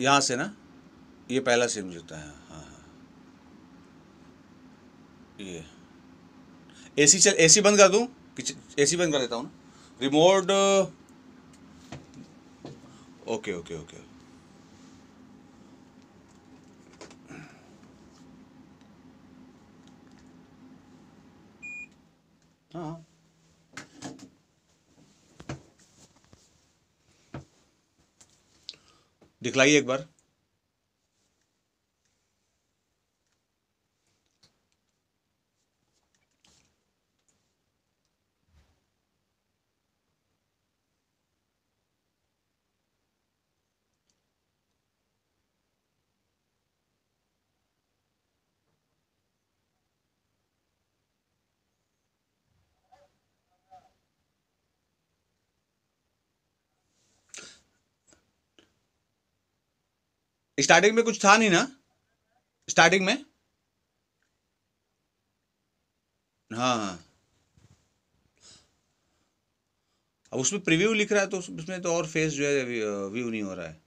यहाँ से ना ये पहला सिम जुता है हाँ हाँ ये एसी चल एसी बंद कर दूँ एसी बंद कर देता हूँ ना रिमोट ओके ओके ओके हाँ, हाँ। दिखलाइए एक बार स्टार्टिंग में कुछ था नहीं ना स्टार्टिंग में हाँ अब उसमें प्रीव्यू लिख रहा है तो उसमें तो और फेस जो है व्यू नहीं हो रहा है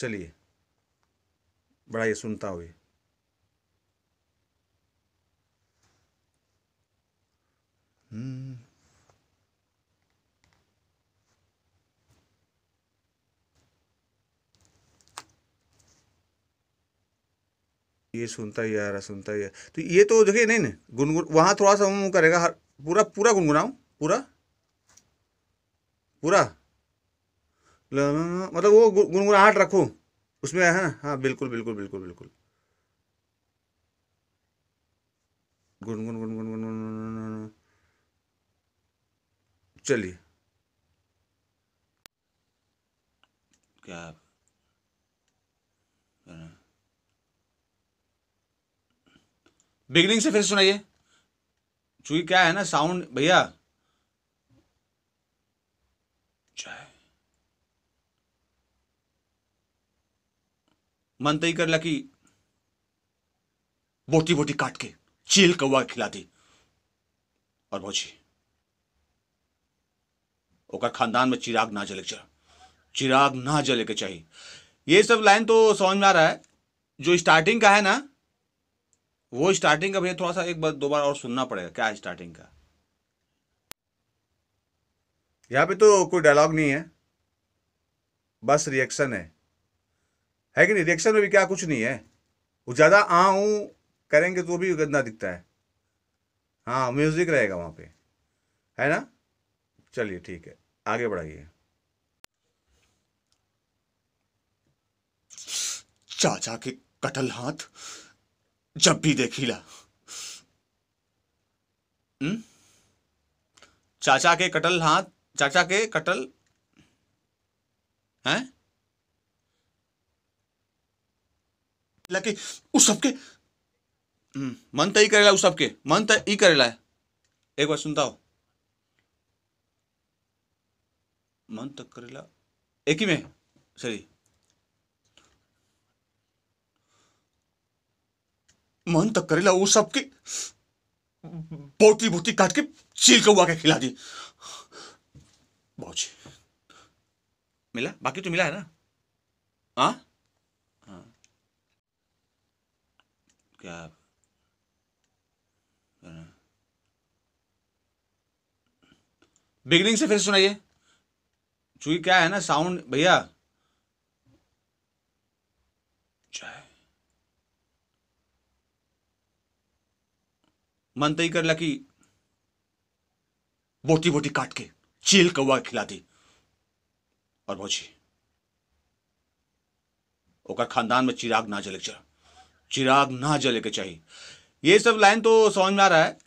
चलिए बड़ा ये सुनता हुए ये सुनता ही आ रहा सुनता ही आ तो ये तो देखिए नहीं ना गुनगुन वहाँ थोड़ा सा हम करेगा हर पूरा पूरा गुनगुनाऊँ पूरा पूरा मतलब वो गुनगुनाहट रखूँ उसमें है ना हाँ बिल्कुल बिल्कुल बिल्कुल बिल्कुल गुनगुन गुनगुन गुनगुन चलिए क्या बिगनिंग से फिर सुनाइए चूंकि क्या है ना साउंड भैया मन तो ही कर ला कि बोटी बोटी काट के चील कौआ खिलाती और पहुंची ओकर खानदान में चिराग ना जले चिराग ना जले के चाहिए ये सब लाइन तो समझ में आ रहा है जो स्टार्टिंग का है ना वो स्टार्टिंग का भैया थोड़ा सा एक बार दो बार और सुनना पड़ेगा क्या स्टार्टिंग का यहाँ पे तो कोई डायलॉग नहीं है बस रिएक्शन है है कि नहीं रिएक्शन में भी क्या कुछ नहीं है वो ज़्यादा आ करेंगे तो भी गंदा दिखता है हाँ म्यूज़िक रहेगा वहाँ पे है ना चलिए ठीक है आगे बढ़ाइए चाचा के कटल हाथ जब भी देखीला हुँ? हम्म? चाचा के कटल हाथ चाचा के कटल हैं लेकिन उस सबके हम्म, मन तो ही करेला उस सबके मन तो ही करेला है एक बार सुनता हो मन तक करेला एक ही में सॉरी मन तक करेला वो सबके बोटी बोटी काट के चील कौआ के खिला दी बहुत मिला बाकी तो मिला है ना हाँ, हाँ। क्या बिगनिंग से फिर सुनाइए चूंकि क्या है ना साउंड भैया मन तो ही कर लकी बोटी बोटी काट के चील कौवा खिला दी और भौजी ओकर खानदान में चिराग ना जले के चिराग ना जले के चाहिए ये सब लाइन तो समझ में आ रहा है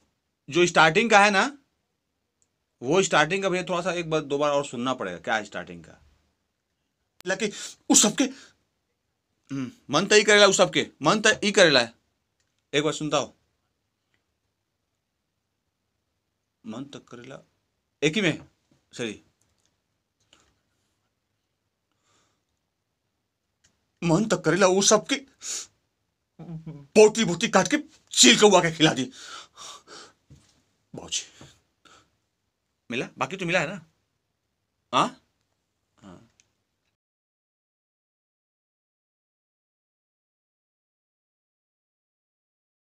जो स्टार्टिंग का है ना वो स्टार्टिंग का भैया थोड़ा सा एक बार दो बार और सुनना पड़ेगा क्या स्टार्टिंग का लेकिन उस सबके हम्म, मन तो ही करेला उस सबके मन तो ही करेला है एक बार सुनता हो मन तक तो करेला एक ही में सही मन तक तो करेला वो सबके बोटी बोटी काट के चील कौआ के खिला दी बाबू मिला बाकी तो मिला है ना हाँ